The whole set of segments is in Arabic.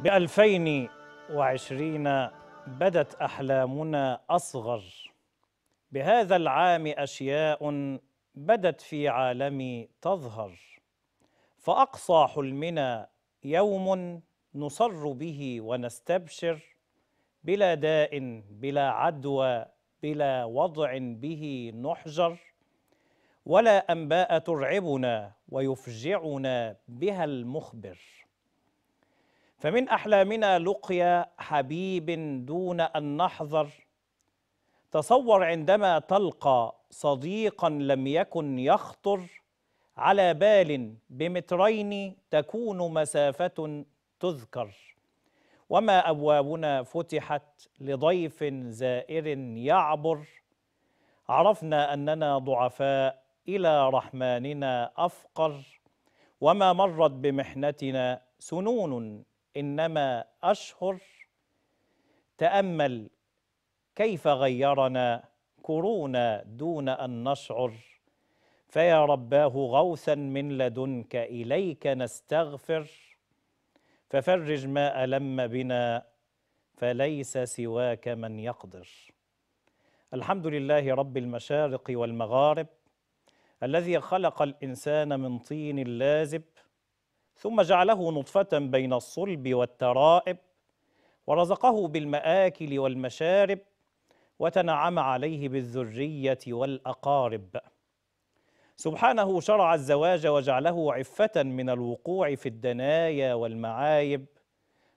ب 2020 بدت أحلامنا أصغر بهذا العام أشياء بدت في عالمي تظهر فأقصى حلمنا يوم نصر به ونستبشر بلا داء بلا عدوى بلا وضع به نحجر ولا انباء ترعبنا ويفجعنا بها المخبر فمن احلامنا لقيا حبيب دون ان نحذر تصور عندما تلقى صديقا لم يكن يخطر على بال بمترين تكون مسافه تذكر وما ابوابنا فتحت لضيف زائر يعبر عرفنا اننا ضعفاء إلى رحماننا أفقر وما مرت بمحنتنا سنون إنما أشهر تأمل كيف غيرنا كرونا دون أن نشعر فيا رباه غوثا من لدنك إليك نستغفر ففرج ما ألم بنا فليس سواك من يقدر الحمد لله رب المشارق والمغارب الذي خلق الإنسان من طين لازب ثم جعله نطفة بين الصلب والترائب ورزقه بالمآكل والمشارب وتنعم عليه بالذرية والأقارب سبحانه شرع الزواج وجعله عفة من الوقوع في الدنايا والمعايب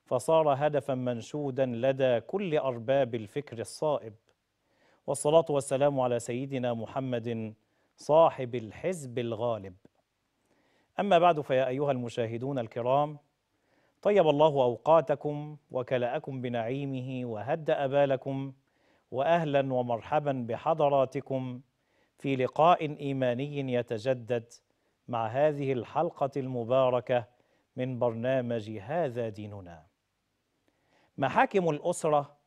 فصار هدفا منشودا لدى كل أرباب الفكر الصائب والصلاة والسلام على سيدنا محمد صاحب الحزب الغالب أما بعد فيا أيها المشاهدون الكرام طيب الله أوقاتكم وكلأكم بنعيمه وهدأ بالكم وأهلا ومرحبا بحضراتكم في لقاء إيماني يتجدد مع هذه الحلقة المباركة من برنامج هذا ديننا محاكم الأسرة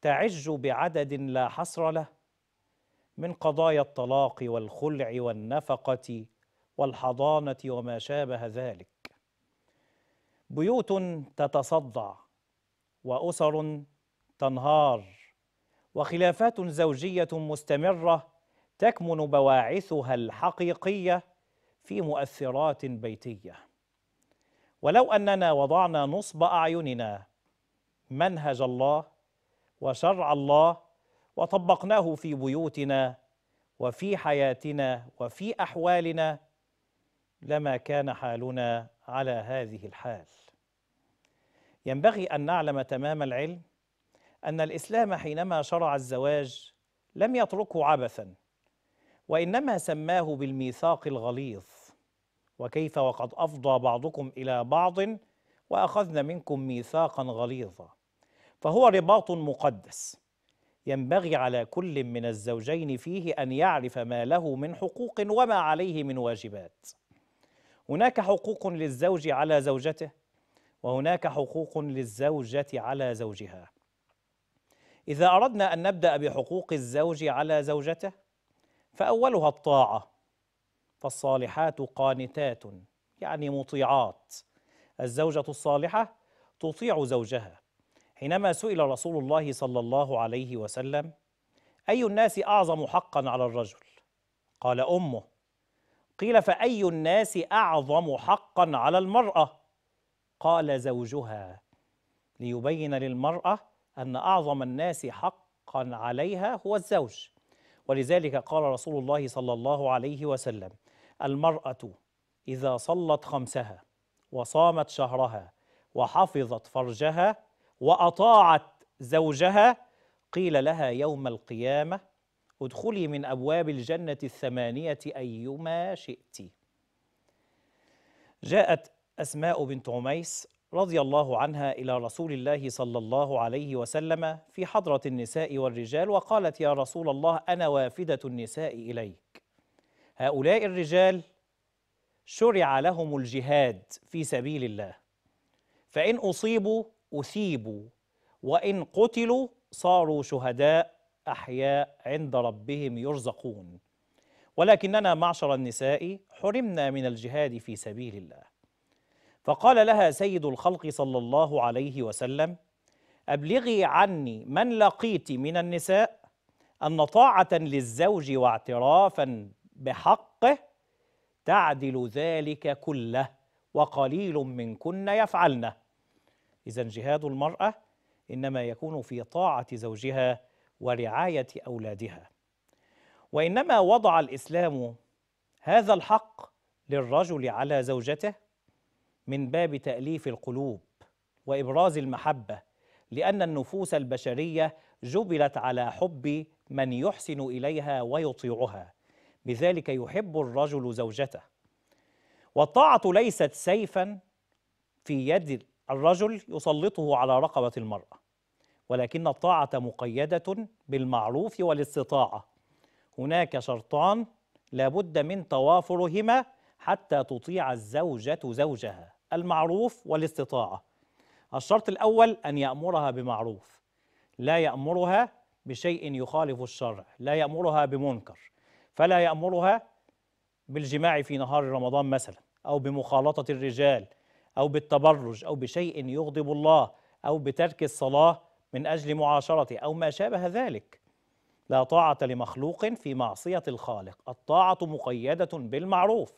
تعج بعدد لا حصر له من قضايا الطلاق والخلع والنفقة والحضانة وما شابه ذلك بيوت تتصدع وأسر تنهار وخلافات زوجية مستمرة تكمن بواعثها الحقيقية في مؤثرات بيتية ولو أننا وضعنا نصب أعيننا منهج الله وشرع الله وطبقناه في بيوتنا وفي حياتنا وفي احوالنا لما كان حالنا على هذه الحال ينبغي ان نعلم تمام العلم ان الاسلام حينما شرع الزواج لم يتركه عبثا وانما سماه بالميثاق الغليظ وكيف وقد افضى بعضكم الى بعض واخذنا منكم ميثاقا غليظا فهو رباط مقدس ينبغي على كل من الزوجين فيه أن يعرف ما له من حقوق وما عليه من واجبات هناك حقوق للزوج على زوجته وهناك حقوق للزوجة على زوجها إذا أردنا أن نبدأ بحقوق الزوج على زوجته فأولها الطاعة فالصالحات قانتات يعني مطيعات الزوجة الصالحة تطيع زوجها حينما سئل رسول الله صلى الله عليه وسلم أي الناس أعظم حقا على الرجل؟ قال أمه قيل فأي الناس أعظم حقا على المرأة؟ قال زوجها ليبين للمرأة أن أعظم الناس حقا عليها هو الزوج ولذلك قال رسول الله صلى الله عليه وسلم المرأة إذا صلت خمسها وصامت شهرها وحفظت فرجها واطاعت زوجها قيل لها يوم القيامه ادخلي من ابواب الجنه الثمانيه ايما شئت جاءت اسماء بنت عميس رضي الله عنها الى رسول الله صلى الله عليه وسلم في حضره النساء والرجال وقالت يا رسول الله انا وافده النساء اليك هؤلاء الرجال شرع لهم الجهاد في سبيل الله فان اصيبوا أثيبوا وإن قتلوا صاروا شهداء أحياء عند ربهم يرزقون ولكننا معشر النساء حرمنا من الجهاد في سبيل الله فقال لها سيد الخلق صلى الله عليه وسلم أبلغي عني من لقيت من النساء أن طاعة للزوج واعترافا بحقه تعدل ذلك كله وقليل منكن يفعلنه إذا جهاد المرأة إنما يكون في طاعة زوجها ورعاية أولادها وإنما وضع الإسلام هذا الحق للرجل على زوجته من باب تأليف القلوب وإبراز المحبة لأن النفوس البشرية جبلت على حب من يحسن إليها ويطيعها بذلك يحب الرجل زوجته والطاعة ليست سيفا في يد الرجل يسلطه على رقبة المرأة ولكن الطاعة مقيدة بالمعروف والاستطاعة هناك شرطان لابد من توافرهما حتى تطيع الزوجة زوجها المعروف والاستطاعة الشرط الأول أن يأمرها بمعروف لا يأمرها بشيء يخالف الشرع لا يأمرها بمنكر فلا يأمرها بالجماع في نهار رمضان مثلا أو بمخالطة الرجال أو بالتبرج أو بشيء يغضب الله أو بترك الصلاة من أجل معاشرته أو ما شابه ذلك لا طاعة لمخلوق في معصية الخالق الطاعة مقيدة بالمعروف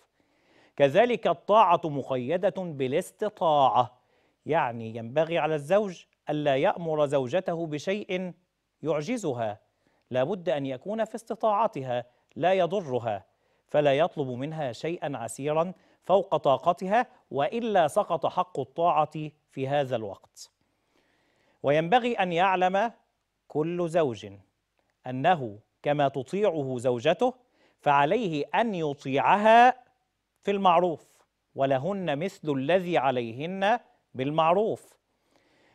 كذلك الطاعة مقيدة بالاستطاعة يعني ينبغي على الزوج ألا يأمر زوجته بشيء يعجزها لابد أن يكون في استطاعتها لا يضرها فلا يطلب منها شيئا عسيرا فوق طاقتها والا سقط حق الطاعه في هذا الوقت وينبغي ان يعلم كل زوج انه كما تطيعه زوجته فعليه ان يطيعها في المعروف ولهن مثل الذي عليهن بالمعروف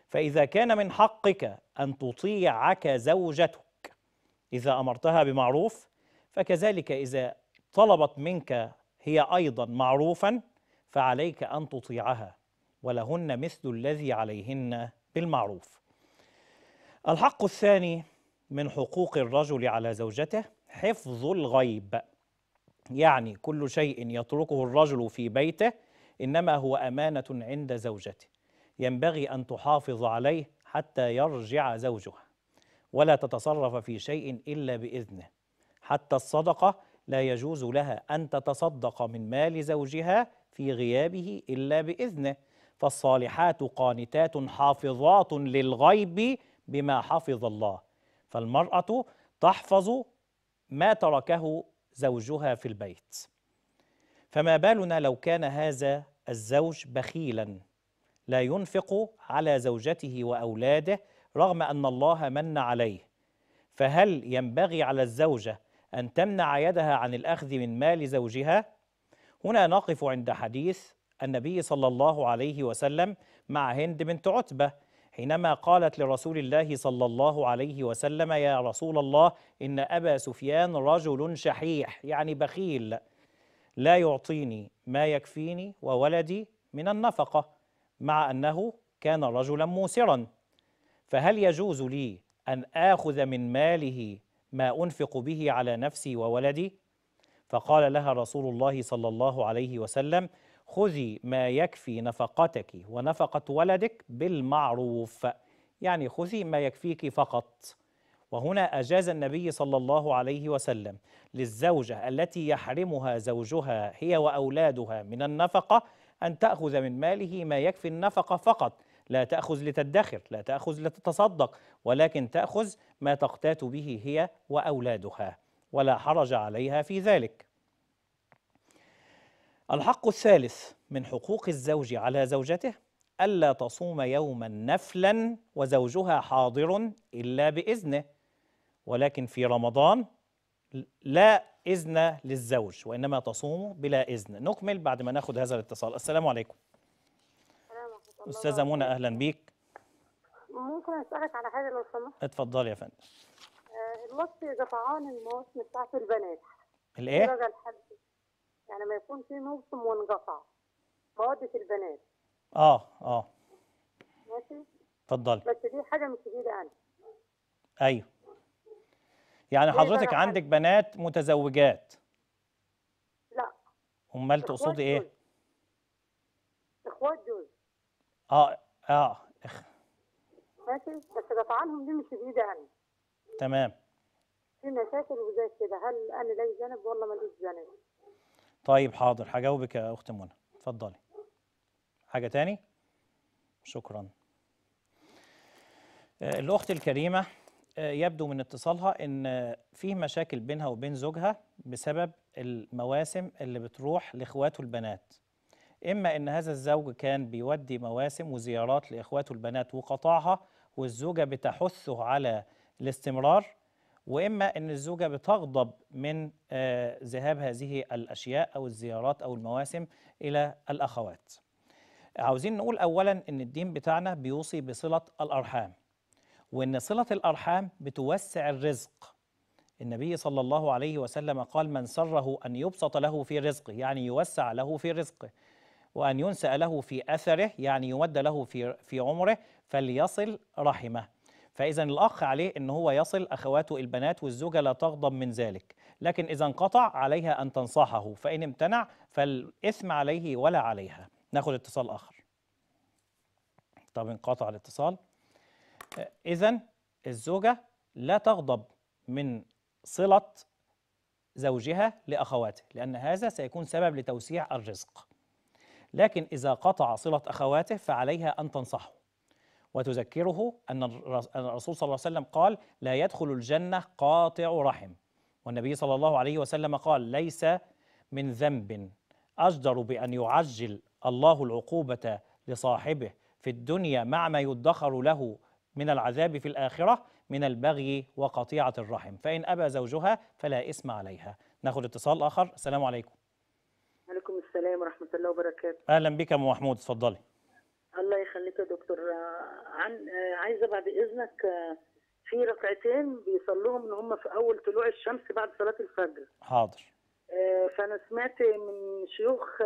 فاذا كان من حقك ان تطيعك زوجتك اذا امرتها بمعروف فكذلك اذا طلبت منك هي أيضا معروفا فعليك أن تطيعها ولهن مثل الذي عليهن بالمعروف الحق الثاني من حقوق الرجل على زوجته حفظ الغيب يعني كل شيء يتركه الرجل في بيته انما هو امانه عند زوجته ينبغي ان تحافظ عليه حتى يرجع زوجها ولا تتصرف في شيء الا باذنه حتى الصدقه لا يجوز لها أن تتصدق من مال زوجها في غيابه إلا بإذنه فالصالحات قانتات حافظات للغيب بما حفظ الله فالمرأة تحفظ ما تركه زوجها في البيت فما بالنا لو كان هذا الزوج بخيلا لا ينفق على زوجته واولاده رغم ان الله من عليه فهل ينبغي على الزوجه أن تمنع يدها عن الأخذ من مال زوجها هنا نقف عند حديث النبي صلى الله عليه وسلم مع هند بنت عتبة حينما قالت لرسول الله صلى الله عليه وسلم يا رسول الله إن أبا سفيان رجل شحيح يعني بخيل لا يعطيني ما يكفيني وولدي من النفقة مع أنه كان رجلا موسرا فهل يجوز لي أن آخذ من ماله ما أنفق به على نفسي وولدي فقال لها رسول الله صلى الله عليه وسلم خذي ما يكفي نفقتك ونفقة ولدك بالمعروف يعني خذي ما يكفيك فقط وهنا أجاز النبي صلى الله عليه وسلم للزوجة التي يحرمها زوجها هي وأولادها من النفقة أن تأخذ من ماله ما يكفي النفقة فقط لا تأخذ لتدخر لا تأخذ لتتصدق ولكن تأخذ ما تقتات به هي وأولادها ولا حرج عليها في ذلك الحق الثالث من حقوق الزوج على زوجته ألا تصوم يوما نفلا وزوجها حاضر إلا بإذنه ولكن في رمضان لا إذن للزوج وإنما تصوم بلا إذن نكمل بعد ما ناخذ هذا الاتصال السلام عليكم استاذه منى اهلا بيك ممكن اسالك على حاجه لو سمحت اتفضلي يا فندم آه، المصري قطعان الموسم بتاعت البنات الايه؟ درجه الحد يعني ما يكون في موسم وانقطع مواد البنات اه اه ماشي اتفضلي بس دي حاجه مش جديده انا ايوه يعني حضرتك عندك بنات متزوجات لا امال تقصدي ايه اه اه اخ ماشي بس بطعنهم دي مش جديده يعني تمام في مشاكل وزي كده هل انا لي ذنب ولا ماليش ذنب طيب حاضر هجاوبك يا اخت منى اتفضلي حاجه تاني شكرا آه، الاخت الكريمه آه، يبدو من اتصالها ان في مشاكل بينها وبين زوجها بسبب المواسم اللي بتروح لاخواته البنات إما أن هذا الزوج كان بيودي مواسم وزيارات لإخواته البنات وقطعها والزوجة بتحثه على الاستمرار وإما أن الزوجة بتغضب من آه، ذهاب هذه الأشياء أو الزيارات أو المواسم إلى الأخوات عاوزين نقول أولا أن الدين بتاعنا بيوصي بصلة الأرحام وأن صلة الأرحام بتوسع الرزق النبي صلى الله عليه وسلم قال من سره أن يبسط له في رزقه يعني يوسع له في رزقه وأن ينسأ له في أثره يعني يمد له في, في عمره فليصل رحمه فإذا الأخ عليه أن هو يصل أخواته البنات والزوجة لا تغضب من ذلك لكن إذا انقطع عليها أن تنصحه فإن امتنع فالإثم عليه ولا عليها ناخد اتصال آخر طب انقطع الاتصال إذا الزوجة لا تغضب من صلة زوجها لأخواته لأن هذا سيكون سبب لتوسيع الرزق لكن إذا قطع صلة أخواته فعليها أن تنصحه وتذكره أن الرسول صلى الله عليه وسلم قال لا يدخل الجنة قاطع رحم والنبي صلى الله عليه وسلم قال ليس من ذنب أجدر بأن يعجل الله العقوبة لصاحبه في الدنيا مع ما يدخر له من العذاب في الآخرة من البغي وقطيعة الرحم فإن أبى زوجها فلا إثم عليها ناخذ اتصال آخر السلام عليكم السلام ورحمة الله وبركاته أهلا بك يا أم محمود اتفضلي الله يخليك يا دكتور آه، عن آه، عايزة بعد إذنك آه، في ركعتين بيصلوهم إن هم في أول طلوع الشمس بعد صلاة الفجر حاضر فأنا سمعت من شيوخ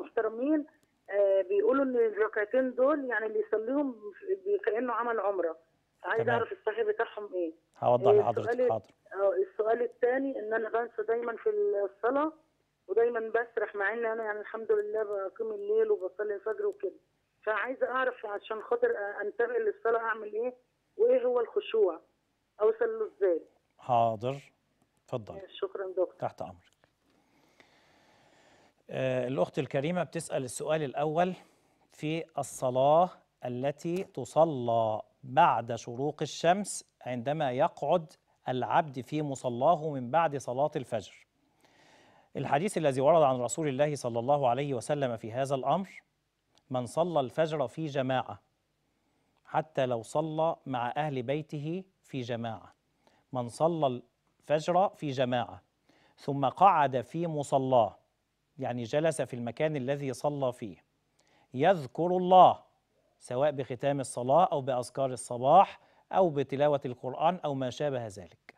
محترمين بيقولوا إن الركعتين دول يعني اللي يصليهم كأنه عمل عمرة عايز اعرف الصحيح بتاعهم ايه هوضح لحضرتك حاضر السؤال الثاني ان انا بنسى دايما في الصلاه ودايما بسرح مع ان انا يعني الحمد لله بقيم الليل وبصلي الفجر وكده فعايزه اعرف عشان خاطر انتبه للصلاه اعمل ايه وايه هو الخشوع اوصل له ازاي حاضر اتفضل شكرا دكتور تحت امرك آه الاخت الكريمه بتسال السؤال الاول في الصلاه التي تصلى بعد شروق الشمس عندما يقعد العبد في مصلاه من بعد صلاه الفجر الحديث الذي ورد عن رسول الله صلى الله عليه وسلم في هذا الأمر من صلى الفجر في جماعة حتى لو صلى مع أهل بيته في جماعة من صلى الفجر في جماعة ثم قعد في مصلاه يعني جلس في المكان الذي صلى فيه يذكر الله سواء بختام الصلاة أو بأذكار الصباح أو بتلاوة القرآن أو ما شابه ذلك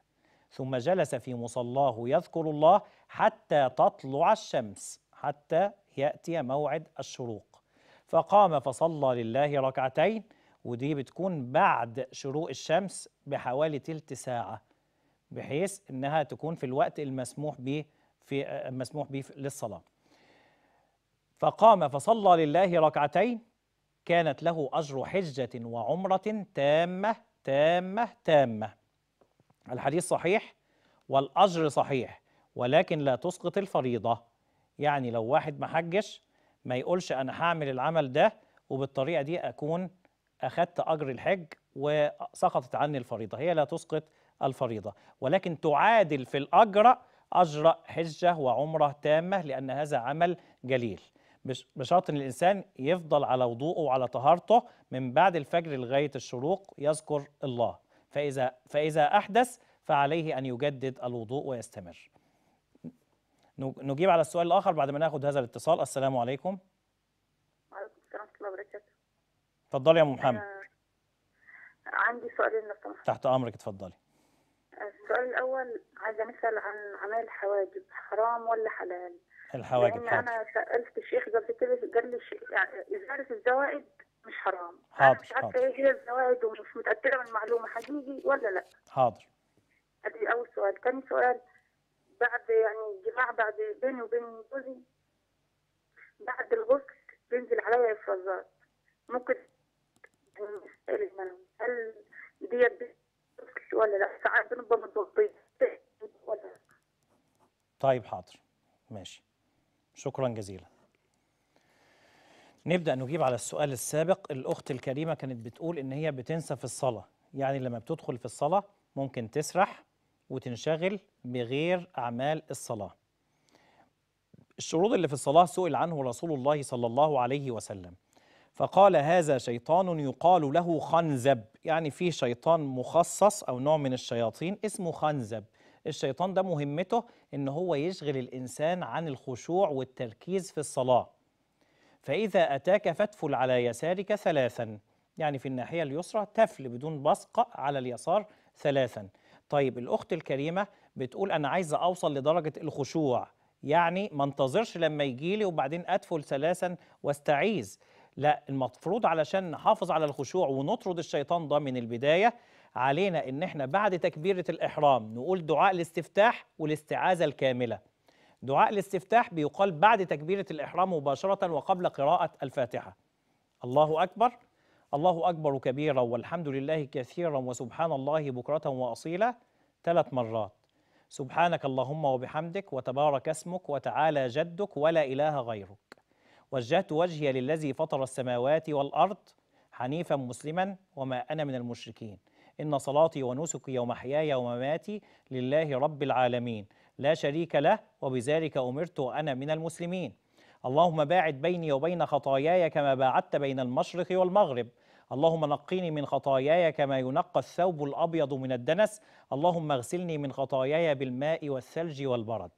ثم جلس في مصلاه يذكر الله حتى تطلع الشمس حتى يأتي موعد الشروق فقام فصلى لله ركعتين ودي بتكون بعد شروق الشمس بحوالي تلت ساعة بحيث انها تكون في الوقت المسموح به في المسموح به للصلاة فقام فصلى لله ركعتين كانت له أجر حجة وعمرة تامة تامة تامة الحديث صحيح والأجر صحيح ولكن لا تسقط الفريضة يعني لو واحد ما حجش ما يقولش أنا هعمل العمل ده وبالطريقة دي أكون أخدت أجر الحج وسقطت عني الفريضة هي لا تسقط الفريضة ولكن تعادل في الأجر أجر حجة وعمرة تامة لأن هذا عمل جليل بشرط ان الانسان يفضل على وضوءه وعلى طهارته من بعد الفجر لغايه الشروق يذكر الله فاذا فاذا احدث فعليه ان يجدد الوضوء ويستمر نجيب على السؤال الاخر بعد ما ناخد هذا الاتصال السلام عليكم وعليكم السلام ورحمه الله وبركاته اتفضلي يا ام محمد عندي سؤالين لو تحت امرك اتفضلي السؤال الاول عايزه نسال عن عمل الحواجب حرام ولا حلال الحواجب لان حاضر. انا سالت الشيخ قبل كده قال لي يعني ازاله الزوائد مش حرام حاضر مش عارفه ايه هي الزوائد ومش متاكده من المعلومه حقيقي ولا لا حاضر ادي اول سؤال ثاني سؤال بعد يعني الجماع بعد بيني وبين جوزي بعد الغسل بينزل عليا إفرازات ممكن يعني هل ديت ولا لا ساعات بنبقى متضغطين ولا طيب حاضر ماشي شكرا جزيلا نبدأ نجيب على السؤال السابق الأخت الكريمة كانت بتقول إن هي بتنسى في الصلاة يعني لما بتدخل في الصلاة ممكن تسرح وتنشغل بغير أعمال الصلاة الشروط اللي في الصلاة سئل عنه رسول الله صلى الله عليه وسلم فقال هذا شيطان يقال له خنزب يعني في شيطان مخصص أو نوع من الشياطين اسمه خنزب الشيطان ده مهمته إن هو يشغل الإنسان عن الخشوع والتركيز في الصلاة فإذا أتاك فتفل على يسارك ثلاثا يعني في الناحية اليسرى تفل بدون بصق على اليسار ثلاثا طيب الأخت الكريمة بتقول أنا عايزة أوصل لدرجة الخشوع يعني ما انتظرش لما يجيلي وبعدين أدفل سلاسا واستعيذ لا المفروض علشان نحافظ على الخشوع ونطرد الشيطان ده من البداية علينا ان احنا بعد تكبيرة الإحرام نقول دعاء الاستفتاح والاستعاذة الكاملة دعاء الاستفتاح بيقال بعد تكبيرة الإحرام مباشرة وقبل قراءة الفاتحة الله أكبر الله أكبر كبيرا والحمد لله كثيرا وسبحان الله بكرة وأصيلا ثلاث مرات سبحانك اللهم وبحمدك وتبارك اسمك وتعالى جدك ولا إله غيرك وجهت وجهي للذي فطر السماوات والأرض حنيفا مسلما وما أنا من المشركين إن صلاتي ونسكي ومحياي ومماتي لله رب العالمين لا شريك له وبذلك أمرت وأنا من المسلمين اللهم باعد بيني وبين خطاياي كما باعدت بين المشرق والمغرب اللهم نقني من خطاياي كما ينقى الثوب الأبيض من الدنس اللهم اغسلني من خطاياي بالماء والثلج والبرد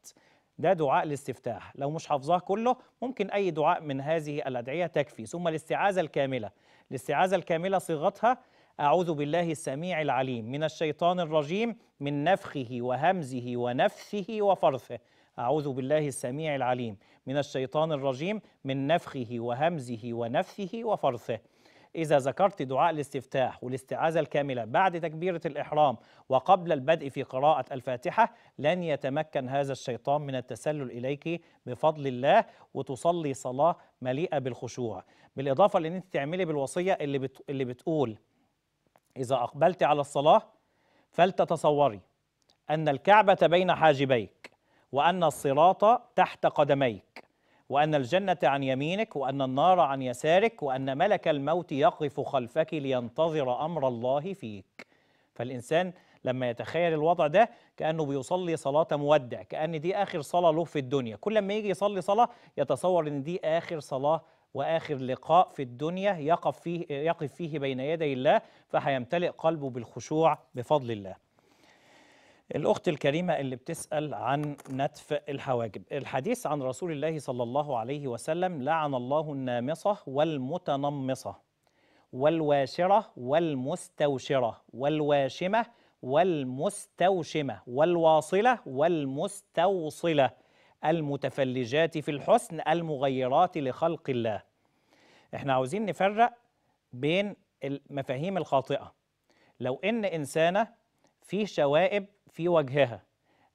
ده دعاء الاستفتاح لو مش حافظاه كله ممكن أي دعاء من هذه الأدعية تكفي ثم الاستعاذة الكاملة الاستعاذة الكاملة صيغتها أعوذ بالله السميع العليم من الشيطان الرجيم من نفخه وهمزه ونفثه وفرثه أعوذ بالله السميع العليم من الشيطان الرجيم من نفخه وهمزه ونفثه وفرثه إذا ذكرت دعاء الاستفتاح والاستعاذة الكاملة بعد تكبيرة الإحرام وقبل البدء في قراءة الفاتحة لن يتمكن هذا الشيطان من التسلل إليك بفضل الله وتصلي صلاة مليئة بالخشوع بالإضافة لأن أنت تعملي بالوصية اللي, بت... اللي بتقول إذا أقبلت على الصلاة فلتتصوري أن الكعبة بين حاجبيك وأن الصراط تحت قدميك وأن الجنة عن يمينك وأن النار عن يسارك وأن ملك الموت يقف خلفك لينتظر أمر الله فيك فالإنسان لما يتخيل الوضع ده كأنه بيصلي صلاة مودع كأن دي آخر صلاة له في الدنيا كل ما يجي يصلي صلاة يتصور أن دي آخر صلاة واخر لقاء في الدنيا يقف فيه يقف فيه بين يدي الله فهيمتلئ قلبه بالخشوع بفضل الله الأخت الكريمة اللي بتسأل عن نتف الحواجب الحديث عن رسول الله صلى الله عليه وسلم لعن الله النامصة والمتنمصة والواشرة والمستوشرة والواشمة والمستوشمة والواصلة والمستوصلة المتفلجات في الحسن المغيرات لخلق الله احنا عاوزين نفرق بين المفاهيم الخاطئة لو إن إنسانة في شوائب في وجهها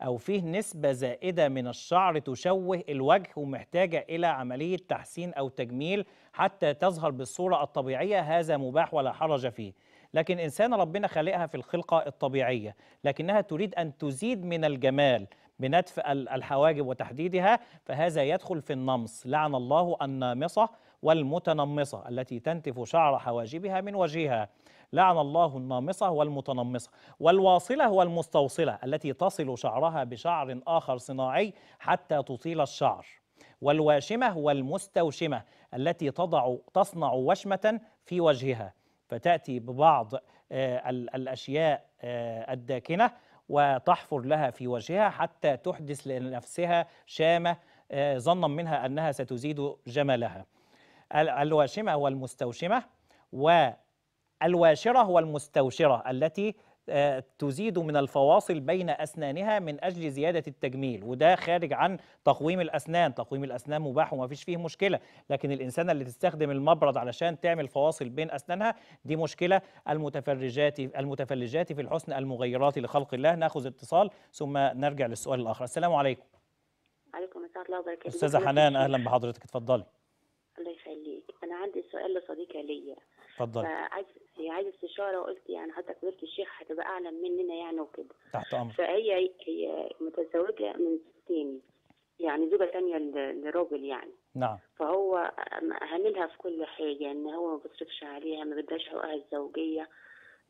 أو فيه نسبة زائدة من الشعر تشوه الوجه ومحتاجة إلى عملية تحسين أو تجميل حتى تظهر بالصورة الطبيعية هذا مباح ولا حرج فيه لكن إنسان ربنا خلقها في الخلقة الطبيعية لكنها تريد أن تزيد من الجمال بنتف الحواجب وتحديدها فهذا يدخل في النمص لعن الله النامصة والمتنمصة التي تنتف شعر حواجبها من وجهها لعن الله النامصة والمتنمصة والواصلة والمستوصلة التي تصل شعرها بشعر آخر صناعي حتى تطيل الشعر والواشمة والمستوشمة التي تضع تصنع وشمة في وجهها فتأتي ببعض آه، الأشياء آه، الداكنة وتحفر لها في وجهها حتى تحدث لنفسها شامة آه، ظنا منها أنها ستزيد جمالها الواشمة والمستوشمة و الواشرة والمستوشرة التي آه، تزيد من الفواصل بين أسنانها من أجل زيادة التجميل وده خارج عن تقويم الأسنان تقويم الأسنان مباح وما فيش فيه مشكلة لكن الإنسانة اللي تستخدم المبرد علشان تعمل فواصل بين أسنانها دي مشكلة المتفرجات المتفلجات في الحسن المغيرات لخلق الله ناخذ اتصال ثم نرجع للسؤال الآخر السلام عليكم عليكم السلام الله وبركاته أستاذة حنان أهلا بحضرتك اتفضلي الله يخليك أنا عندي سؤال لصديقة ليا اتفضل عايز عايز استشاره وقلت يعني حتى فضيله الشيخ هتبقى اعلم مننا يعني وكده تحت امرك فهي هي متزوجه من ستين يعني زوجه ثانيه لراجل يعني نعم فهو هاملها في كل حاجه ان هو ما بيصرفش عليها ما بيديهاش حقوقها الزوجيه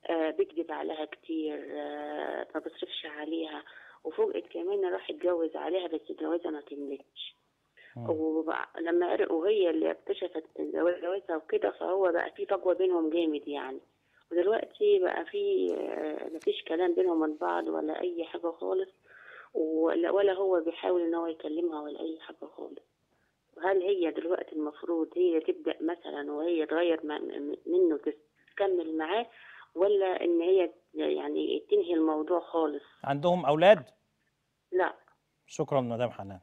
آه بيكذب عليها كتير آه ما بيصرفش عليها وفوجئت كمان راح اتجوز عليها بس اتجوزها ما كملتش آه. ولما وهي اللي اكتشفت جوازها وكده فهو بقى في فجوه بينهم جامد يعني ودلوقتي بقى في آه، مفيش كلام بينهم من بعض ولا اي حاجه خالص ولا هو بيحاول ان هو يكلمها ولا اي حاجه خالص وهل هي دلوقتي المفروض هي تبدا مثلا وهي تغير منه تكمل معاه ولا ان هي يعني تنهي الموضوع خالص عندهم اولاد لا شكرا مدام حنان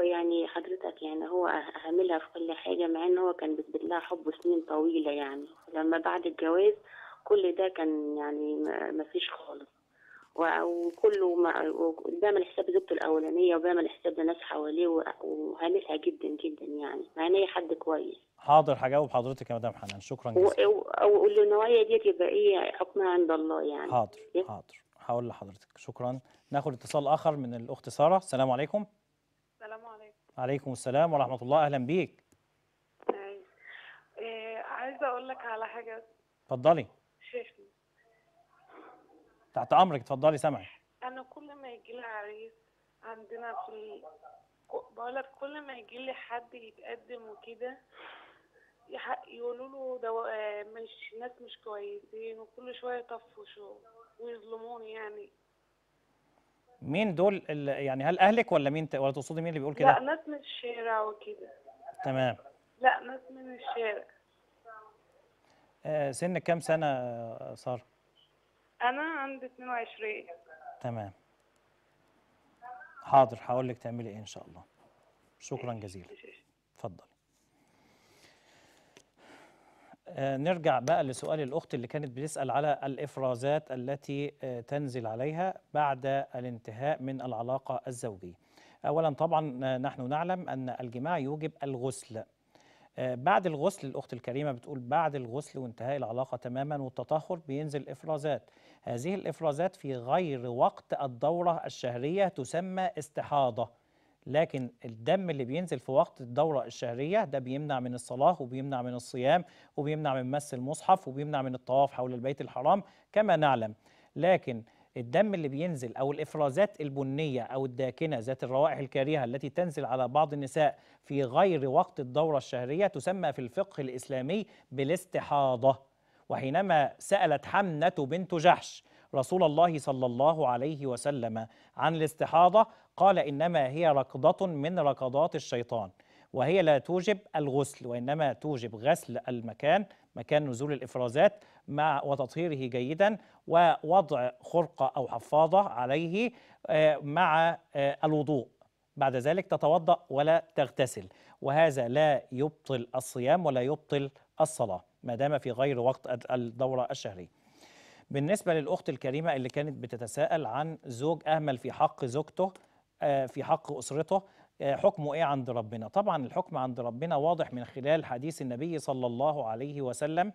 هو يعني حضرتك يعني هو عاملها في كل حاجة مع إن هو كان بيثبت لها حب سنين طويلة يعني لما بعد الجواز كل ده كان يعني ما فيش خالص وكله ما بيعمل حساب زوجته الاولانيه وبيعمل حساب لناس حواليه وهاملها جدا جدا يعني مع ان هي حد كويس حاضر هجاوب حضرتك يا مدام حنان شكرا جزيلا والنوايا دي تبقى ايه حكمها عند الله يعني حاضر حاضر هقول لحضرتك شكرا ناخد اتصال اخر من الاخت ساره السلام عليكم عليكم السلام ورحمة الله أهلا بيك إيه، عايزة أقول لك على حاجة اتفضلي شيخنا تحت أمرك اتفضلي سمعي أنا كل ما يجي لي عريس عندنا في بقول لك كل ما يجي لي حد يتقدم وكده يقولوا له ده آه، مش ناس مش كويسين وكل شوية يطفشوا ويظلموني يعني مين دول يعني هل اهلك ولا مين ت... ولا تقصدي مين اللي بيقول كده؟ لا ناس من الشارع وكده تمام لا ناس من الشارع آه سنك كام سنه ساره؟ انا عندي 22 تمام حاضر هقول لك تعملي ايه ان شاء الله شكرا جزيلا اتفضل آه، نرجع بقى لسؤال الأخت اللي كانت بتسأل على الإفرازات التي آه، تنزل عليها بعد الانتهاء من العلاقة الزوجية أولا طبعا آه، نحن نعلم أن الجماع يوجب الغسل بعد الغسل الأخت الكريمة بتقول بعد الغسل وانتهاء العلاقة تماما والتطهر بينزل إفرازات هذه الإفرازات في غير وقت الدورة الشهرية تسمى استحاضة لكن الدم اللي بينزل في وقت الدورة الشهرية ده بيمنع من الصلاة وبيمنع من الصيام وبيمنع من مس المصحف وبيمنع من الطواف حول البيت الحرام كما نعلم لكن الدم اللي بينزل او الافرازات البنيه او الداكنه ذات الروائح الكريهه التي تنزل على بعض النساء في غير وقت الدوره الشهريه تسمى في الفقه الاسلامي بالاستحاضه وحينما سالت حمنه بنت جحش رسول الله صلى الله عليه وسلم عن الاستحاضه قال إنما هي ركضة من ركضات الشيطان وهي لا توجب الغسل وإنما توجب غسل المكان مكان نزول الإفرازات مع وتطهيره جيدا ووضع خرقة أو حفاضة عليه آه، مع آه، الوضوء بعد ذلك تتوضأ ولا تغتسل وهذا لا يبطل الصيام ولا يبطل الصلاة ما دام في غير وقت الدورة الشهرية بالنسبة للأخت الكريمة اللي كانت بتتساءل عن زوج أهمل في حق زوجته آه، في حق أسرته آه، حكمه إيه عند ربنا طبعا الحكم عند ربنا واضح من خلال حديث النبي صلى الله عليه وسلم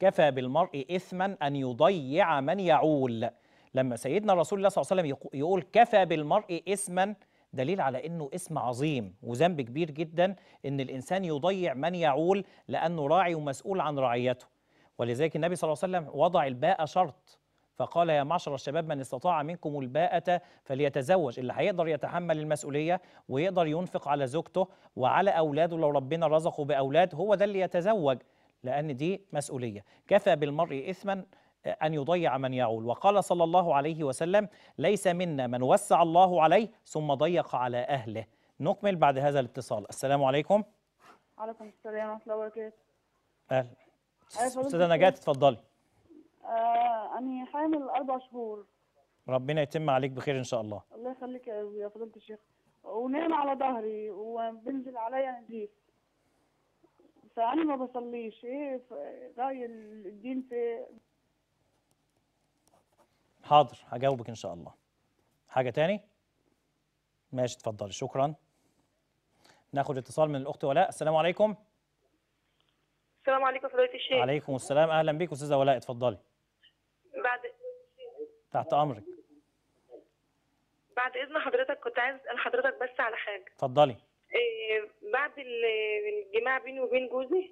كفى بالمرء إثما أن يضيع من يعول لما سيدنا رسول الله صلى الله عليه وسلم يقول كفى بالمرء إثما دليل على انه اسم عظيم وذنب كبير جدا ان الانسان يضيع من يعول لانه راعي ومسؤول عن رعيته ولذلك النبي صلى الله عليه وسلم وضع الباء شرط فقال يا معشر الشباب من استطاع منكم الباءة فليتزوج اللي هيقدر يتحمل المسؤولية ويقدر ينفق على زوجته وعلى أولاده لو ربنا رزقه بأولاد هو ده اللي يتزوج لأن دي مسؤولية كفى بالمرء إثما آه، أن يضيع من يعول وقال صلى الله عليه وسلم ليس منا من وسع الله عليه ثم ضيق على أهله نكمل بعد هذا الاتصال السلام عليكم وعليكم السلام ورحمة الله وبركاته أهلا أستاذة نجاة اتفضلي آه، أنا حامل أربع شهور ربنا يتم عليك بخير إن شاء الله الله يخليك يا فضيلة الشيخ ونام على ظهري وبنزل عليا نزيف فأنا ما بصليش إيه رأي الدين في حاضر هجاوبك إن شاء الله حاجة تاني؟ ماشي اتفضلي شكرا ناخد اتصال من الأخت ولاء السلام عليكم السلام عليكم فضيلة الشيخ عليكم السلام أهلا بيك أستاذة ولاء اتفضلي بعد تحت امرك بعد اذن حضرتك كنت عايز اسال حضرتك بس على حاجه اتفضلي إيه بعد الجماع بيني وبين جوزي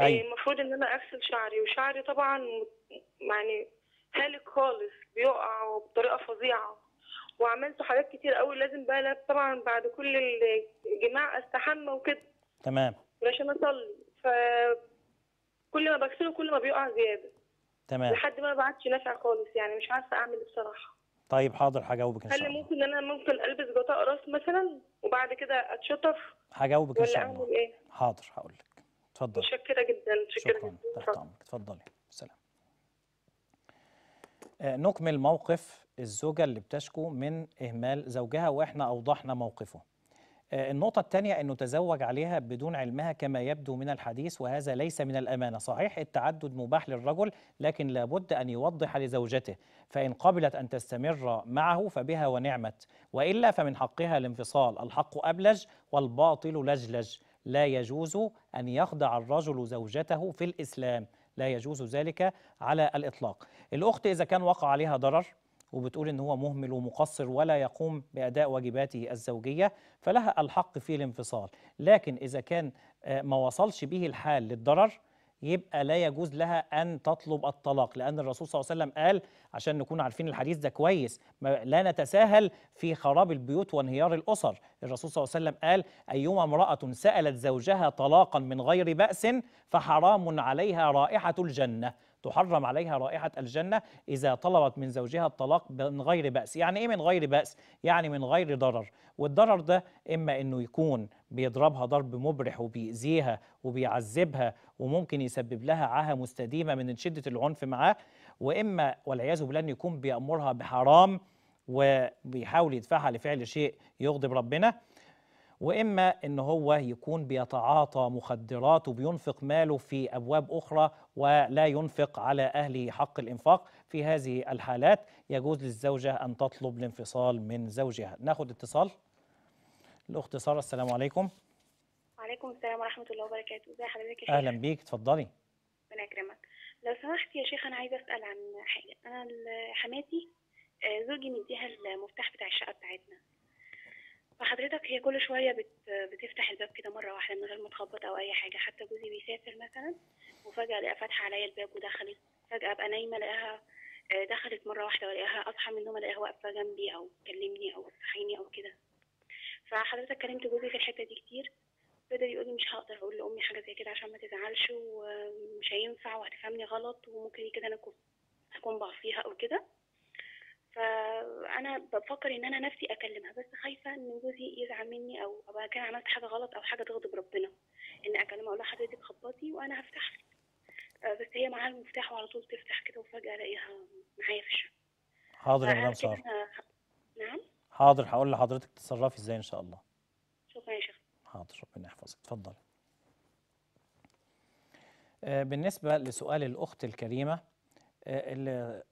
أيوة. المفروض ان انا اغسل شعري وشعري طبعا يعني هالك خالص بيقع بطريقه فظيعه وعملت حاجات كتير قوي لازم بقى طبعا بعد كل الجماع استحمى وكده تمام علشان اصلي ف كل ما بغسله كل ما بيقع زياده تمام لحد ما بعدش نافع خالص يعني مش عارفه اعمل إيه بصراحه طيب حاضر هجاوبك ان شاء الله هل ممكن ان انا ممكن البس غطاء راس مثلا وبعد كده اتشطف هجاوبك ان شاء الله اعمل ايه حاضر هقول لك اتفضلي متشكره جدا متشكره جدا تحت اتفضلي سلام آه، نكمل موقف الزوجه اللي بتشكو من اهمال زوجها واحنا اوضحنا موقفه آه، النقطة الثانية أنه تزوج عليها بدون علمها كما يبدو من الحديث وهذا ليس من الأمانة صحيح التعدد مباح للرجل لكن لابد أن يوضح لزوجته فإن قبلت أن تستمر معه فبها ونعمت وإلا فمن حقها الانفصال الحق أبلج والباطل لجلج لا يجوز أن يخدع الرجل زوجته في الإسلام لا يجوز ذلك على الإطلاق الأخت إذا كان وقع عليها ضرر وبتقول ان هو مهمل ومقصر ولا يقوم باداء واجباته الزوجيه فلها الحق في الانفصال لكن اذا كان آه، ما وصلش به الحال للضرر يبقى لا يجوز لها ان تطلب الطلاق لان الرسول صلى الله عليه وسلم قال عشان نكون عارفين الحديث ده كويس لا نتساهل في خراب البيوت وانهيار الاسر الرسول صلى الله عليه وسلم قال ايما امراه سالت زوجها طلاقا من غير باس فحرام عليها رائحه الجنه تحرم عليها رائحة الجنة إذا طلبت من زوجها الطلاق من غير بأس يعني إيه من غير بأس؟ يعني من غير ضرر والضرر ده إما أنه يكون بيضربها ضرب مبرح وبيأذيها وبيعذبها وممكن يسبب لها عاهة مستديمة من شدة العنف معاه وإما والعياذ بالله أن يكون بيأمرها بحرام وبيحاول يدفعها لفعل شيء يغضب ربنا واما ان هو يكون بيتعاطى مخدرات وبينفق ماله في ابواب اخرى ولا ينفق على اهله حق الانفاق في هذه الحالات يجوز للزوجه ان تطلب الانفصال من زوجها ناخد اتصال الاخت ساره السلام عليكم وعليكم السلام ورحمه الله وبركاته ازي حضرتك يا شيخ اهلا بيك اتفضلي ربنا يكرمك لو سمحت يا شيخ انا عايزه اسال عن حاجه انا حماتي آه، زوجي مديها المفتاح بتاع الشقه بتاعتنا فحضرتك هي كل شويه بت... بتفتح الباب كده مره واحده من غير ما تخبط او اي حاجه حتى جوزي بيسافر مثلا وفجاه الاقيها فاتحه عليا الباب ودخلت فجاه ابقى نايمه الاقيها آه، دخلت مره واحده والاقيها اصحى من النوم الاقيها واقفه جنبي او تكلمني او تصحيني او كده فحضرتك كلمت جوزي في الحته دي كتير بدأ يقول لي مش هقدر اقول لامي حاجه زي كده عشان ما تزعلش ومش هينفع وهتفهمني غلط وممكن كده انا اكون اكون بعصيها او كده فانا بفكر ان انا نفسي اكلمها بس خايفه ان جوزي يزعل مني او ابقى كان عملت حاجه غلط او حاجه تغضب ربنا ان اكلمها اقول لها حضرتك خبطي وانا هفتح آه، بس هي معاها المفتاح وعلى طول تفتح كده وفجاه الاقيها معايا في الشقه حاضر يا مدام ساره نعم حاضر هقول لحضرتك تتصرفي ازاي ان شاء الله شكرا يا شيخ حاضر ربنا يحفظك اتفضلي آه، بالنسبه لسؤال الاخت الكريمه آه، اللي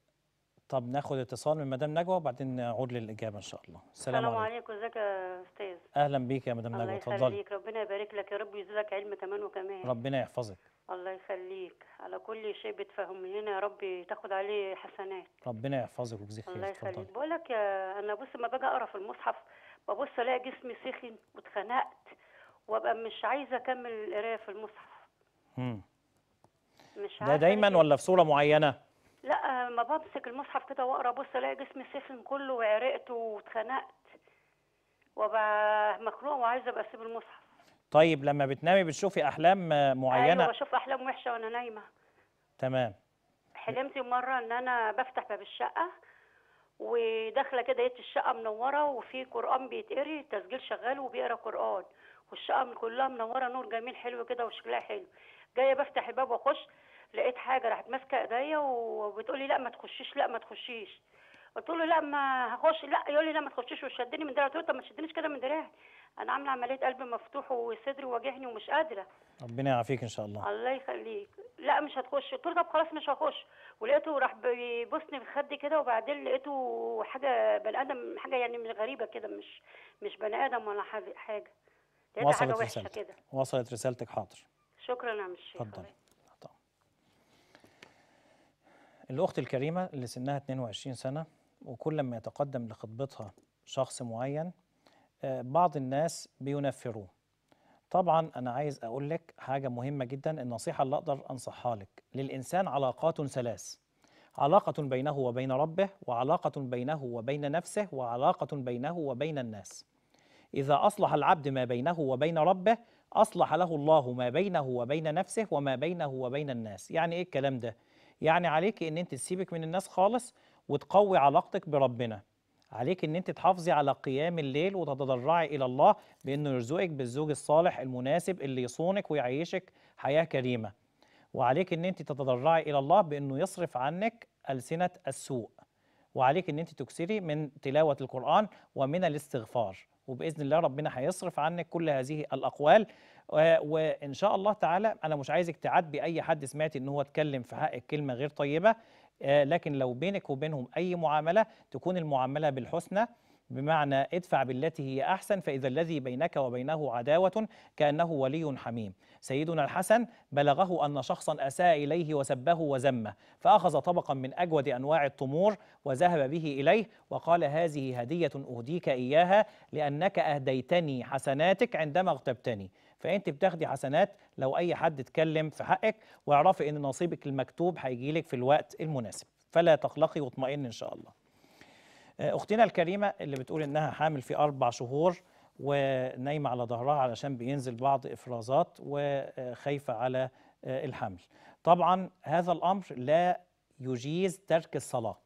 طب ناخد اتصال من مدام نجوى وبعدين نعود للاجابه ان شاء الله السلام عليكم ازيك يا استاذ اهلا بيك يا مدام نجوى اتفضلي الله يخليك ربنا يبارك لك يا رب ويزيدك علم كمان وكمان ربنا يحفظك الله يخليك على كل شيء بتفهم لنا يا رب تاخد عليه حسنات ربنا يحفظك ويجزيك خير الله يخليك بقول لك انا بص ما باجي اقرا في المصحف ببص الاقي جسمي سخن واتخنقت وابقى مش عايزه اكمل القرايه في المصحف امم مش ده دايما ولا في صوره معينه لا ما بمسك المصحف كده واقرا بص الاقي جسمي سخن كله وعرقت واتخنقت وابقى مخنوقه وعايزه ابقى اسيب المصحف طيب لما بتنامي بتشوفي احلام معينه ايوه بشوف احلام وحشه وانا نايمه تمام حلمت مره ان انا بفتح باب الشقه وداخله كده لقيت الشقه منوره وفي قران بيتقري التسجيل شغال وبيقرا قران والشقه كلها منوره نور جميل حلو كده وشكلها حلو جايه بفتح الباب واخش لقيت حاجه راحت ماسكه ايديا وبتقول لي لا ما تخشيش لا ما تخشيش قلت له لا ما هخش لا يقول لي لا ما تخشيش وشدني من دراعي قلت له طب ما تشدنيش كده من دراعي انا عامله عمليه قلب مفتوح وصدري واجهني ومش قادره ربنا يعافيك ان شاء الله الله يخليك لا مش هتخش قلت له طب خلاص مش هخش ولقيته راح بيبوسني في خدي كده وبعدين لقيته حاجه بني ادم حاجه يعني مش غريبه كده مش مش بني ادم ولا حاجه وصلت حاجة رسالتك كده. وصلت رسالتك حاضر شكرا يا مش اتفضلي الأخت الكريمة اللي سنها 22 سنة وكل ما يتقدم لخطبتها شخص معين آه، بعض الناس بينفروه طبعا أنا عايز أقول لك حاجة مهمة جدا النصيحة اللي أقدر أنصحها لك للإنسان علاقات ثلاث علاقة بينه وبين ربه وعلاقة بينه وبين نفسه وعلاقة بينه وبين الناس إذا أصلح العبد ما بينه وبين ربه أصلح له الله ما بينه وبين نفسه وما بينه وبين الناس يعني إيه الكلام ده؟ يعني عليك ان انت تسيبك من الناس خالص وتقوي علاقتك بربنا عليك ان انت تحافظي على قيام الليل وتتضرعي الى الله بانه يرزقك بالزوج الصالح المناسب اللي يصونك ويعيشك حياه كريمه وعليك ان انت تتضرعي الى الله بانه يصرف عنك السنه السوء وعليك ان انت تكسري من تلاوه القران ومن الاستغفار وباذن الله ربنا هيصرف عنك كل هذه الاقوال آه، وان شاء الله تعالى انا مش عايزك تعاتبي اي حد سمعت ان هو اتكلم في حقك كلمه غير طيبه آه، لكن لو بينك وبينهم اي معامله تكون المعامله بالحسنى بمعنى ادفع بالتي هي أحسن فإذا الذي بينك وبينه عداوة كأنه ولي حميم سيدنا الحسن بلغه أن شخصا أساء إليه وسبه وزمه فأخذ طبقا من أجود أنواع التمور وذهب به إليه وقال هذه هدية أهديك إياها لأنك أهديتني حسناتك عندما اغتبتني فانت بتاخدي حسنات لو اي حد اتكلم في حقك واعرفي ان نصيبك المكتوب هيجيلك في الوقت المناسب فلا تقلقي واطمئني ان شاء الله آه، اختنا الكريمه اللي بتقول انها حامل في اربع شهور ونايمه على ظهرها علشان بينزل بعض افرازات وخايفه على آه، الحمل. طبعا هذا الامر لا يجيز ترك الصلاه.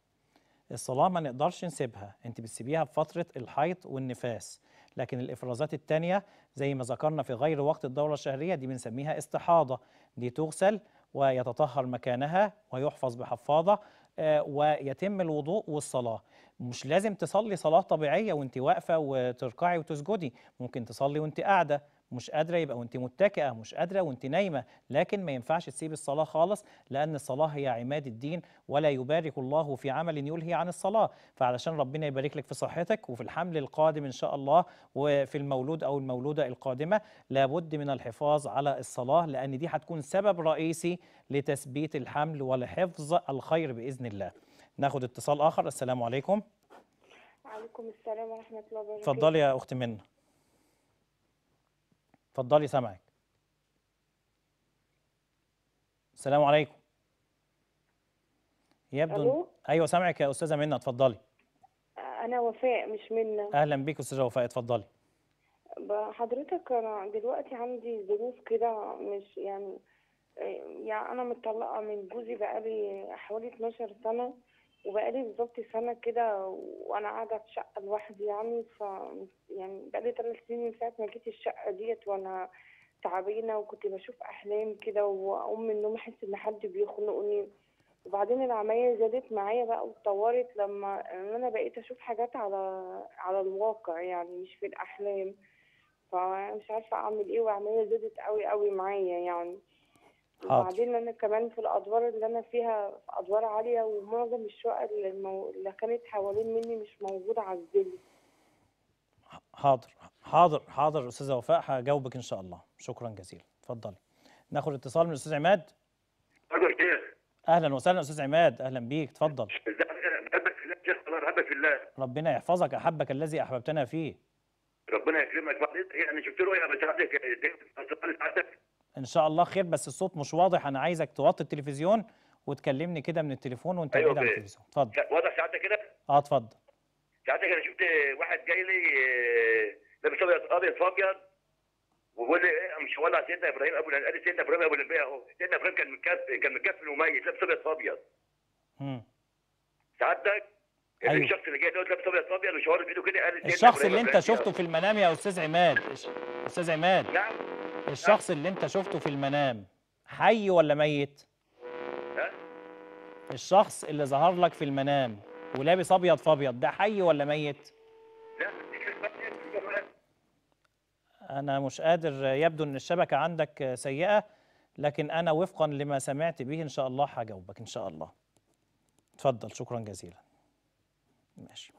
الصلاه ما نقدرش نسيبها، انت بتسيبيها في فتره الحيض والنفاس. لكن الافرازات الثانيه زي ما ذكرنا في غير وقت الدوره الشهريه دي بنسميها استحاضه، دي تغسل ويتطهر مكانها ويحفظ بحفاضه آه، ويتم الوضوء والصلاة مش لازم تصلي صلاة طبيعية وانت واقفة وتركعي وتسجدي ممكن تصلي وانت قاعدة مش قادرة يبقى وانت متكئة مش قادرة وانت نايمة لكن ما ينفعش تسيب الصلاة خالص لأن الصلاة هي عماد الدين ولا يبارك الله في عمل يلهي عن الصلاة فعلشان ربنا يبارك لك في صحتك وفي الحمل القادم إن شاء الله وفي المولود أو المولودة القادمة لابد من الحفاظ على الصلاة لأن دي هتكون سبب رئيسي لتثبيت الحمل ولحفظ الخير بإذن الله ناخد اتصال آخر السلام عليكم وعليكم السلام ورحمة الله وبركاته اتفضلي يا أخت منى اتفضلي سامعك السلام عليكم يبدو ألو؟ ايوه سامعك يا استاذه منى اتفضلي انا وفاء مش منى اهلا بيك استاذه وفاء اتفضلي حضرتك انا دلوقتي عندي ظروف كده مش يعني يعني انا متطلقه من جوزي بقالي حوالي 12 سنه وبقالي بالظبط سنة كده وأنا قاعدة في شقة لوحدي يعني ف يعني بقالي ثلاث سنين من ساعة ما جيت الشقة ديت وأنا تعبانة وكنت بشوف أحلام كده وأقوم من النوم أحس إن حد بيخنقني وبعدين العملية زادت معايا بقى واتطورت لما أنا بقيت أشوف حاجات على على الواقع يعني مش في الأحلام فمش عارفة أعمل إيه وعملية زادت قوي قوي معايا يعني وبعدين انا كمان في الادوار اللي انا فيها في ادوار عاليه ومعظم الشقق اللي, المو... اللي كانت حوالين مني مش موجوده على الزل حاضر حاضر حاضر استاذه وفاء هجاوبك ان شاء الله شكرا جزيلا اتفضلي ناخد اتصال من الاستاذ عماد اهلا وسهلا استاذ عماد اهلا بيك اتفضل في الله ربنا يحفظك احبك الذي احببتنا فيه ربنا يكرمك يعني شفت رؤيه بس ان شاء الله خير بس الصوت مش واضح انا عايزك توطي التلفزيون وتكلمني كده من التليفون وانت أيوة بعيد عن التلفزيون اتفضل واضح ساعتها كده اه اتفضل ساعتها كده شفت واحد جاي لي آه، لابس ابيض ابيض فابيض وبيقول لي ايه مش ولع سيدنا ابراهيم ابو قال سيدنا ابراهيم ابو الانبياء اهو سيدنا ابراهيم كان متكفن كان متكفن وميت لابس ابيض فابيض امم سعادتك يعني أيوة. الشخص اللي جاي دوت لابس ابيض ابيض وشعار ايده كده قال الشخص اللي انت شفته في المنام يا استاذ عماد استاذ عماد نعم الشخص نعم. اللي انت شفته في المنام حي ولا ميت؟ ها؟ الشخص اللي ظهر لك في المنام ولابس ابيض فابيض ده حي ولا ميت؟ لا انا مش قادر يبدو ان الشبكه عندك سيئه لكن انا وفقا لما سمعت به ان شاء الله هجاوبك ان شاء الله اتفضل شكرا جزيلا ماشي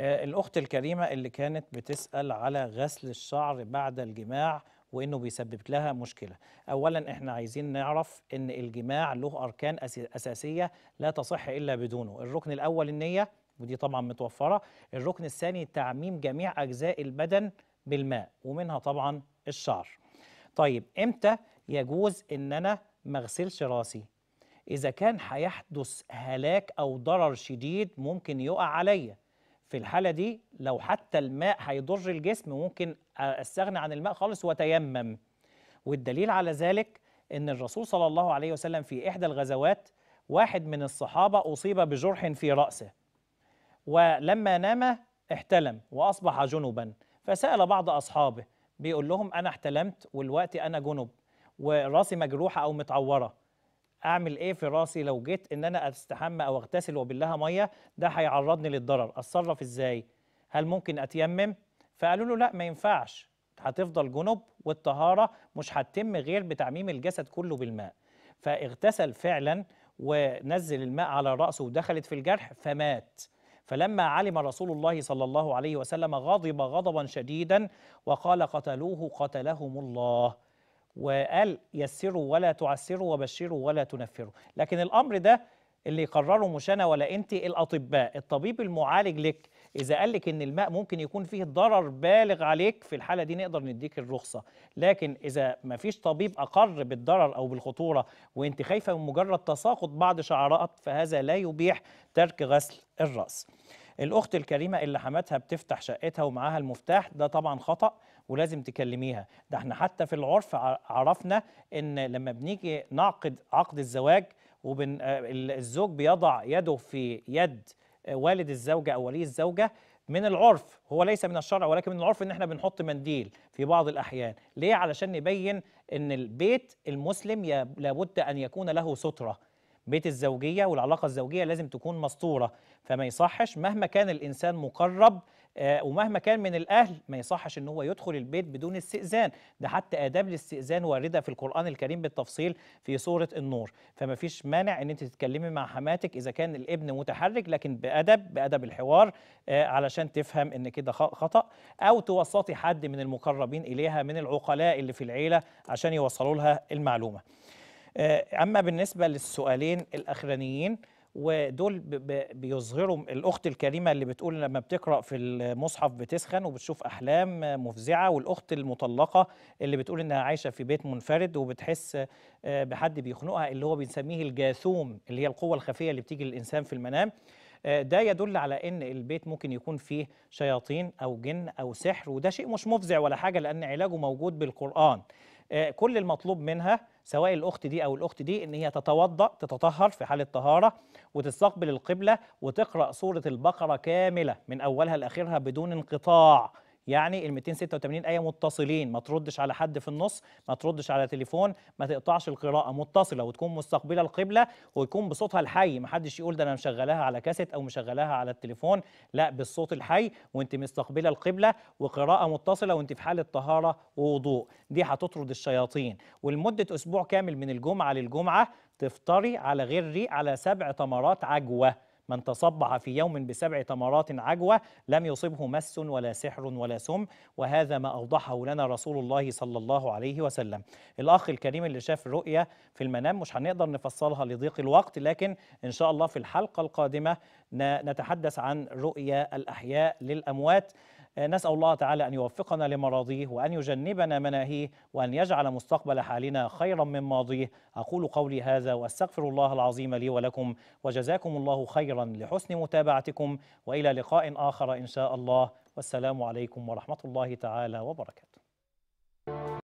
آه، الأخت الكريمة اللي كانت بتسأل على غسل الشعر بعد الجماع وإنه بيسبب لها مشكلة أولا إحنا عايزين نعرف إن الجماع له أركان أساسية لا تصح إلا بدونه الركن الأول النية ودي طبعا متوفرة الركن الثاني تعميم جميع أجزاء البدن بالماء ومنها طبعا الشعر طيب إمتى يجوز إن أنا ما اغسلش راسي إذا كان هيحدث هلاك أو ضرر شديد ممكن يقع عليا في الحالة دي لو حتى الماء هيضر الجسم ممكن أستغنى عن الماء خالص وأتيمم والدليل على ذلك أن الرسول صلى الله عليه وسلم في إحدى الغزوات واحد من الصحابة أصيب بجرح في رأسه ولما نام احتلم وأصبح جنبا فسأل بعض أصحابه بيقول لهم أنا احتلمت والوقت أنا جنب وراسي مجروحة أو متعورة اعمل ايه في راسي لو جيت ان انا استحمى او اغتسل وبالله ميه ده هيعرضني للضرر اتصرف ازاي هل ممكن اتيمم فقالوا له لا ما ينفعش هتفضل جنب والطهاره مش هتتم غير بتعميم الجسد كله بالماء فاغتسل فعلا ونزل الماء على راسه ودخلت في الجرح فمات فلما علم رسول الله صلى الله عليه وسلم غضب غضبا شديدا وقال قتلوه قتلهم الله وقال يسروا ولا تعسروا وبشروا ولا تنفروا لكن الأمر ده اللي يقرره مش أنا ولا أنت الأطباء الطبيب المعالج لك إذا قال لك إن الماء ممكن يكون فيه ضرر بالغ عليك في الحالة دي نقدر نديك الرخصة لكن إذا ما فيش طبيب أقر بالضرر أو بالخطورة وأنت خايفة من مجرد تساقط بعض شعرات فهذا لا يبيح ترك غسل الرأس الأخت الكريمة اللي حماتها بتفتح شقتها ومعاها المفتاح ده طبعا خطأ ولازم تكلميها ده احنا حتى في العرف عرفنا ان لما بنيجي نعقد عقد الزواج وبن الزوج بيضع يده في يد والد الزوجه او ولي الزوجه من العرف هو ليس من الشرع ولكن من العرف ان احنا بنحط منديل في بعض الاحيان ليه علشان نبين ان البيت المسلم لابد ان يكون له ستره بيت الزوجيه والعلاقه الزوجيه لازم تكون مستوره فما يصحش مهما كان الانسان مقرب آه، ومهما كان من الأهل ما يصحش أن هو يدخل البيت بدون استئذان ده حتى آداب الاستئذان واردة في القرآن الكريم بالتفصيل في سورة النور فما فيش مانع أن أنت تتكلمي مع حماتك إذا كان الابن متحرك لكن بأدب بأدب الحوار آه، علشان تفهم أن كده خطأ أو توسطي حد من المقربين إليها من العقلاء اللي في العيلة عشان يوصلوا لها المعلومة آه، أما بالنسبة للسؤالين الأخرانيين ودول بيظهروا الاخت الكريمه اللي بتقول لما بتقرا في المصحف بتسخن وبتشوف احلام مفزعه والاخت المطلقه اللي بتقول انها عايشه في بيت منفرد وبتحس آه، بحد بيخنقها اللي هو بنسميه الجاثوم اللي هي القوه الخفيه اللي بتيجي للانسان في المنام آه، ده يدل على ان البيت ممكن يكون فيه شياطين او جن او سحر وده شيء مش مفزع ولا حاجه لان علاجه موجود بالقران آه، كل المطلوب منها سواء الأخت دي أو الأخت دي إن هي تتوضأ تتطهر في حالة طهارة وتستقبل القبلة وتقرأ سورة البقرة كاملة من أولها لآخرها بدون انقطاع يعني ال 286 ايه متصلين ما تردش على حد في النص ما تردش على تليفون ما تقطعش القراءه متصله وتكون مستقبله القبله ويكون بصوتها الحي ما حدش يقول ده انا مشغلاها على كاسيت او مشغلاها على التليفون لا بالصوت الحي وانت مستقبله القبله وقراءه متصله وانت في حاله طهاره ووضوء دي هتطرد الشياطين ولمده اسبوع كامل من الجمعه للجمعه تفطري على غير ريق على سبع تمرات عجوه من تصبع في يوم بسبع تمرات عجوة لم يصبه مس ولا سحر ولا سم وهذا ما أوضحه لنا رسول الله صلى الله عليه وسلم الأخ الكريم اللي شاف الرؤية في المنام مش هنقدر نفصلها لضيق الوقت لكن إن شاء الله في الحلقة القادمة نتحدث عن رؤية الأحياء للأموات نسأل الله تعالى أن يوفقنا لمراضيه وأن يجنبنا مناهيه وأن يجعل مستقبل حالنا خيرا من ماضيه أقول قولي هذا وأستغفر الله العظيم لي ولكم وجزاكم الله خيرا لحسن متابعتكم وإلى لقاء آخر إن شاء الله والسلام عليكم ورحمة الله تعالى وبركاته